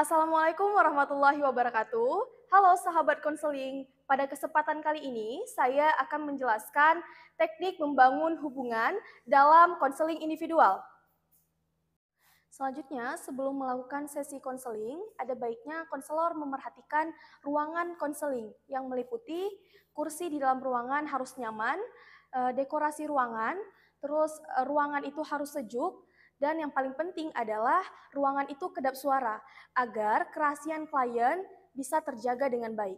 Assalamualaikum warahmatullahi wabarakatuh. Halo sahabat konseling. Pada kesempatan kali ini, saya akan menjelaskan teknik membangun hubungan dalam konseling individual. Selanjutnya, sebelum melakukan sesi konseling, ada baiknya konselor memerhatikan ruangan konseling yang meliputi kursi di dalam ruangan harus nyaman, eh, dekorasi ruangan, terus eh, ruangan itu harus sejuk, dan yang paling penting adalah ruangan itu kedap suara agar kerahasiaan klien bisa terjaga dengan baik.